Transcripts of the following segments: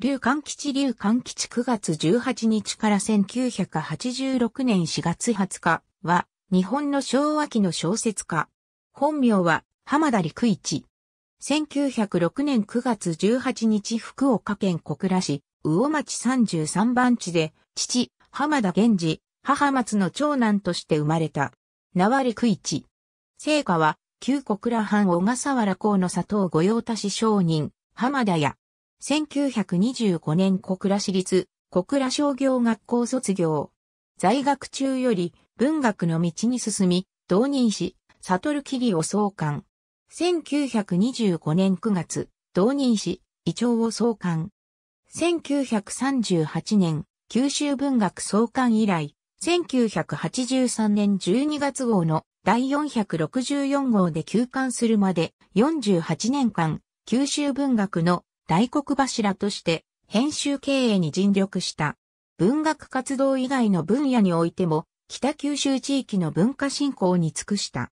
劉寛吉劉寛吉9月18日から1986年4月20日は日本の昭和期の小説家。本名は浜田陸一。1906年9月18日福岡県小倉市魚町33番地で父浜田源氏母松の長男として生まれた。名は陸一。生家は旧小倉藩小笠原港の佐藤御用達商人浜田屋。1925年小倉市立小倉商業学校卒業。在学中より文学の道に進み、同任し、悟る霧を創刊。1925年9月、同任し、伊調を創刊。1938年、九州文学創刊以来、1983年12月号の第464号で休刊するまで48年間、九州文学の大黒柱として編集経営に尽力した。文学活動以外の分野においても、北九州地域の文化振興に尽くした。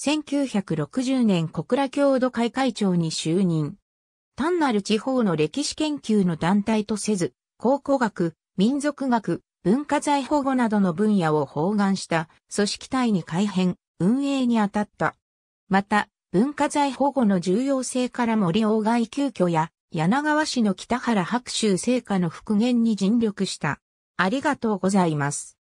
1960年小倉郷土会会長に就任。単なる地方の歴史研究の団体とせず、考古学、民族学、文化財保護などの分野を包含した組織体に改変、運営に当たった。また、文化財保護の重要性から森鴎外急遽や柳川市の北原白州聖火の復元に尽力した。ありがとうございます。